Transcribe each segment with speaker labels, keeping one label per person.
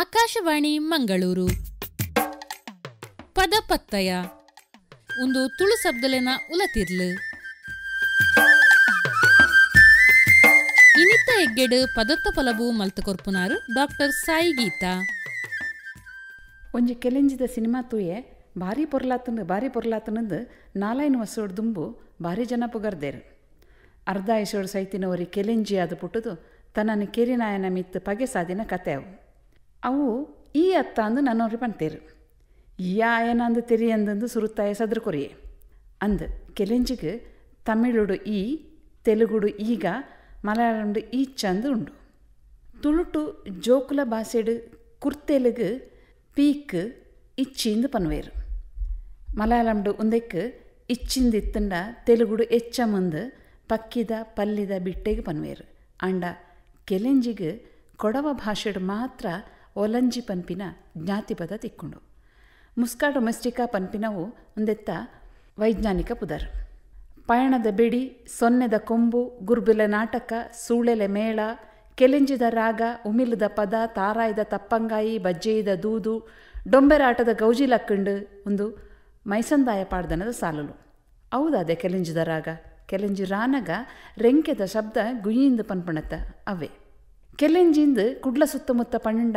Speaker 1: ಆಕಾಶವಾಣಿ ಮಂಗಳೂರು ಪದ ಪತ್ತಯ ಒಂದು ತುಳು ಸಬ್ದಲೆನ ಉಲತಿರ್ಲು ಇನಿತ್ತ ಎಗ್ಗೆಡು ಪದತ್ತ ಡಾಕ್ಟರ್ ಸಾಯಿ ಗೀತಾ
Speaker 2: ಒಂಜಿ ಕೆಲೆಂಜಿದ ಸಿನಿಮಾ ತೂಯೆ ಭಾರಿ ಪೊರ್ಲಾತನ ಭಾರಿ ಪೊರ್ಲಾತನಂದು ನಾಲೈನು ವರ್ಷೋಡು ದುಂಬು ಭಾರಿ ಜನ ಪುಗರ್ದೇರು ಅರ್ಧ ಐಸೋಡು ಸೈತಿನವರಿ ಕೆಲೆಂಜಿ ಅದು ಪುಟ್ಟದು ತನ್ನನ್ನು ಕೆರಿನಾಯನ ಮಿತ್ತು ಪಗೆ ಸಾದಿನ ಕತೆ ಅವು ಅವು ಈ ಅತ್ತ ಅಂದು ನನ್ನವ್ರಿ ಬಂತೇರು ಯಾ ಏನಂದು ತಿರಿ ಅಂದಂದು ಸುರುತಾಯ ಸದ್ರ ಕೊರಿಯೆ ಅಂದು ಕೆಲೆಂಜಿಗ್ ತಮಿಳುಡು ಈ ತೆಲುಗುಡು ಈಗ ಮಲಯಾಳಂಡು ಈ ಚಂದು ಉಂಡು ತುಳುಟು ಜೋಕುಲ ಭಾಷೆಡು ಕುರ್ತೆಲುಗು ಪೀಕ್ ಇಚ್ಚಿಂದು ಪನ್ವೇರು ಮಲಯಾಳಂಡು ಉಂದೆಕ್ ಇಚ್ಚಿಂದಿತ್ತಂಡ ತೆಲುಗುಡು ಎಚ್ಚ ಮುಂದು ಪಕ್ಕಿದ ಪಲ್ಲಿದ ಬಿಟ್ಟೆಗೆ ಪನ್ವೇರು ಅಂಡ ಕೆಲೆಂಜಿಗೆ ಕೊಡವ ಭಾಷೆಡು ಮಾತ್ರ ಒಲಂಜಿ ಪನ್ಪಿನ ಜ್ಞಾತಿಪದ ತಿಕ್ಕೊಂಡು ಮುಸ್ಕಾ ಡೊಮೆಸ್ಟಿಕಾ ಪನ್ಪಿನವು ಒಂದೆತ್ತ ವೈಜ್ಞಾನಿಕ ಪುದರ್ ಪಯಣದ ಬಿಡಿ ಸೊನ್ನೆದ ಕೊಂಬು ಗುರ್ಬಿಲೆ ನಾಟಕ ಸೂಳೆಲೆ ಮೇಳ ಕೆಲಿಂಜಿದ ರಾಗ ಉಮಿಲದ ಪದ ತಾರಾಯ್ದ ತಪ್ಪಂಗಾಯಿ ಬಜ್ಜೆಯಿದ ದೂದು ಡೊಂಬೆರಾಟದ ಗೌಜಿ ಲಕ್ಕಂಡು ಒಂದು ಮೈಸಂದಾಯ ಪಾಡ್ದನದ ಸಾಲಲು ಹೌದಾದೆ ಕೆಲೆಂಜಿದ ರಾಗ ಕೆಲೆಂಜಿ ರಾನಗ ರೆಂಕೆದ ಶಬ್ದ ಗುಯಿಯಿಂದ ಪನ್ಪಣತ್ತ ಅವೇ கெலெஞ்சிந்து ಕುಡ್ಲ ಸುತ್ತಮುತ್ತ ಪಂಡ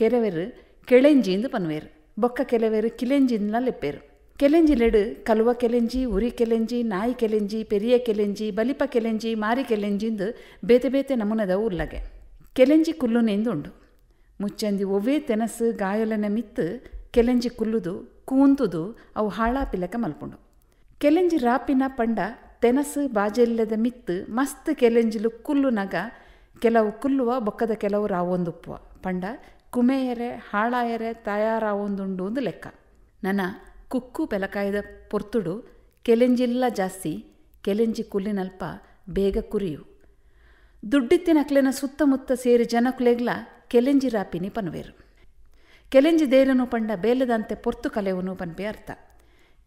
Speaker 2: ಕೆರೆವೇರು கெளெஞ்சிந்து ಪನ್ವೆರ್ ಬೊಕ್ಕ ಕೆಲವೇರು ಕಿಲೆಂಜಿನಲ್ಲಿ ಇಪ್ಪೇರು ಕೆಲೆಂಜಿಲೆಡು ಕಲುವ ಕೆಲೆಂಜಿ ಉರಿ ಕೆಲೆಂಜಿ ನಾಯಿ ಕೆಲೆಂಜಿ ಪೆರಿಯ ಕೆಲೆಂಜಿ ಬಲಿಪ ಕೆಲೆಂಜಿ ಮಾರಿ ಕೆಲೆಂಜಿಂದು ಬೇತೆ ಬೇತೆ ನಮೂನದ ಉಲ್ಲಗೆ ಕೆಲೆಂಜಿ ಉಂಡು ಮುಚ್ಚಂದಿ ಒವೇ ತೆನಸು ಗಾಯಲನ ಮಿತ್ತು ಕೆಲೆಂಜಿ ಕುಲ್ಲುದು ಕೂಂತುದು ಅವು ಪಿಲಕ ಮಲ್ಪುಂಡು ಕೆಲೆಂಜಿ ರಾಪಿನ ಪಂಡ ತೆನಸು ಬಾಜಲ್ಲದ ಮಿತ್ತು ಮಸ್ತ್ ಕೆಲೆಂಜಿಲು ಕುಲ್ಲು ನಗ ಕೆಲವು ಕುಲ್ಲುವ ಬೊಕ್ಕದ ಕೆಲವು ರಾವೊಂದುಪ್ಪುವ ಪಂಡ ಕುಮೆಯರೆ ಹಾಳಾಯರೆ ತಯಾರಾವೊಂದುಂಡು ಒಂದು ಲೆಕ್ಕ ನನ್ನ ಕುಕ್ಕು ಬೆಲಕಾಯದ ಪೊರ್ತುಡು ಕೆಲೆಂಜಿಲ್ಲ ಜಾಸ್ತಿ ಕೆಲೆಂಜಿ ಕುಲ್ಲಿನಲ್ಪ ಬೇಗ ಕುರಿಯು ದುಡ್ಡಿತ್ತಿನಕ್ಲೆನ ಸುತ್ತಮುತ್ತ ಸೇರಿ ಜನಕುಲೆಗ್ಲ ಕೆಲೆಂಜಿ ರಾಪಿನಿ ಪನ್ವೇರು ಕೆಲೆಂಜಿ ದೇರನು ಪಂಡ ಬೇಲದಂತೆ ಪೊರ್ತು ಕಲೆಯವನು ಪನ್ಪೆ ಅರ್ಥ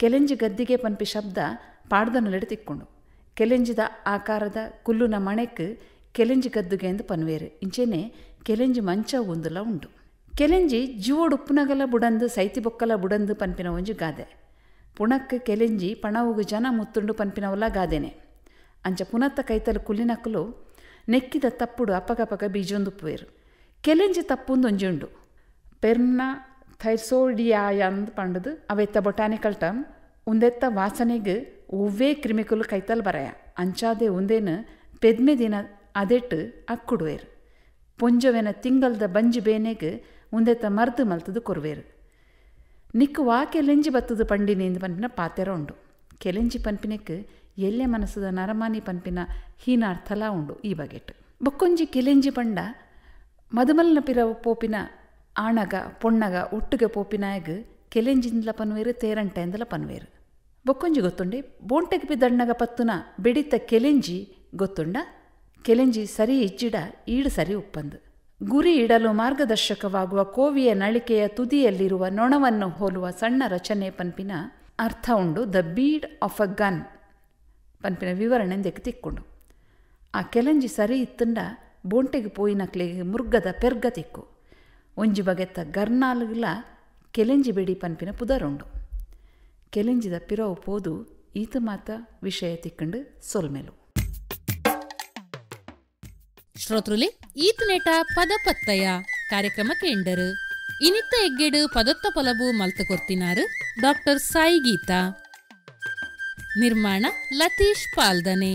Speaker 2: ಕೆಲೆಂಜಿ ಗದ್ದಿಗೆ ಪನ್ಪಿ ಶಬ್ದ ಪಾಡ್ದನ್ನು ತಿಕ್ಕೊಂಡು ಕೆಲೆಂಜಿದ ಆಕಾರದ ಕುಲ್ಲುನ ಮಣೆಕ್ ಕೆಲೆಂಜಿ గద్దుగైంది పనివేరు ಇಂಚೇನೆ ಕೆಲೆಂಜಿ ಮಂಚ ಉಂದುಲ ಉಂಡು ಕೆಲೆಂಜಿ ಜೀವೋಡು ಉಪ್ಪುನಗಲ ಬುಡಂದು ಸೈತಿ ಬೊಕ್ಕಲ ಬುಡಂದು ಪನ್ಪಿನ ಒಂಜಿ ಗಾದೆ ಪುಣಕ್ಕೆ ಕೆಲೆಂಜಿ ಪಣವುಗು ಜನ ಮುತ್ತುಂಡು ಪನ್ಪಿನವಲ್ಲ ಗಾದೆನೆ ಅಂಚ ಪುನತ್ತ ಕೈತಲು ಕುಲಿನಕ್ಕಲು ನೆಕ್ಕಿದ ತಪ್ಪುಡು ಅಪಗಪಗ ಬೀಜೊಂದುಪ್ಪುವೇರು ಕೆಲೆಂಜಿ ತಪ್ಪುಂದು ಒಂಜಿ ಉಂಡು ಪೆರ್ನ ಥೈರ್ಸೋಡಿಯಾಯ ಪಂಡದು ಅವೆತ್ತ ಬೊಟಾನಿಕಲ್ ಟಮ್ ಉಂದೆತ್ತ ವಾಸನೆಗೆ ಒವ್ವೇ ಕ್ರಿಮಿಕುಲು ಕೈತಲ್ ಬರೆಯ ಅಂಚಾದೆ ಉಂದೇನು ಪೆದ್ಮೆದಿನ ಅದೆಟ್ ಅಕ್ಕುಡುವೆರ್ ಪೊಂಜವೆನ ತಿಂಗಲ್ದ ಬಂಜಿ ಬೇನೆಗ್ ಉಂದೆತ ಮರ್ದು ಮಲ್ತದು ಕೊರ್ವೆರ್ ನಿಕ್ಕ ವಾ ಕೆಲೆಂಜಿ ಬತ್ತದು ಪಂಡಿನಿಂದ ಪನ್ಪಿನ ಪಾತೆರ ಉಂಡು ಕೆಲೆಂಜಿ ಪನ್ಪಿನಕ್ಕೆ ಎಲ್ಲೆ ಮನಸ್ಸದ ನರಮಾನಿ ಪನ್ಪಿನ ಹೀನಾರ್ಥಲ ಉಂಡು ಈ ಬಗೆಟ್ ಬೊಕ್ಕೊಂಜಿ ಕೆಲೆಂಜಿ ಪಂಡ ಮದುಮಲ್ನ ಪಿರ ಪೋಪಿನ ಆಣಗ ಪೊಣ್ಣಗ ಒಟ್ಟುಗೆ ಪೋಪಿನಾಯಗ್ ಕೆಲೆಂಜಿಂದಲ ಪನ್ವೇರು ತೇರಂಟೆಯಿಂದಲ ಪನ್ವೇರು ಬೊಕ್ಕೊಂಜಿ ಗೊತ್ತುಂಡೆ ಬೋಂಟೆಗೆ ದಣ್ಣಗ ಪತ್ತುನ ಬೆಡಿತ ಕೆಲೆಂಜಿ ಗೊತ್ತುಂಡ ಕೆಲೆಂಜಿ ಸರಿ ಇಜ್ಜಿಡ ಈಡು ಸರಿ ಉಪ್ಪಂದು ಗುರಿ ಇಡಲು ಮಾರ್ಗದರ್ಶಕವಾಗುವ ಕೋವಿಯ ನಳಿಕೆಯ ತುದಿಯಲ್ಲಿರುವ ನೊಣವನ್ನು ಹೋಲುವ ಸಣ್ಣ ರಚನೆ ಪನ್ಪಿನ ಅರ್ಥ ಉಂಡು the bead of a gun ಪನ್ಪಿನ ವಿವರಣೆ ತಿಕ್ಕೊಂಡು ಆ ಕೆಲಂಜಿ ಸರಿ ಇತ್ತಂಡ ಬೋಂಟೆಗೆ ಪೋಯಿನಕ್ಲಿಗೆ ಮುರ್ಗದ ಪೆರ್ಗ ತಿಕ್ಕು ಒಂಜಿ ಬಗೆತ್ತ ಗರ್ನಾಲ್ಗಲ ಕೆಲೆಂಜಿ ಬಿಡಿ ಪನ್ಪಿನ ಪುದರುಂಡು ಕೆಲೆಂಜಿದ ಪಿರವು ಪೋದು ಈತ ಮಾತ ವಿಷಯ ತಿಕ್ಕಂಡು ಸೊಲ್ಮೆಲು
Speaker 1: ಶ್ರೋತೃಲೆ ಪದ ಪದಪತ್ತಯ ಕಾರ್ಯಕ್ರಮ ಕೇಂದರು ಇನಿತ್ತ ಎಗ್ಗೆಡು ಪದತ್ತ ಪೊಲಬು ಮಲ್ತು ಕೊರ್ತಿನಾರು ಡಾಕ್ಟರ್ ಸಾಯಿ ಗೀತಾ ನಿರ್ಮಾಣ ಲತೀಶ್ ಪಾಲ್ದನೆ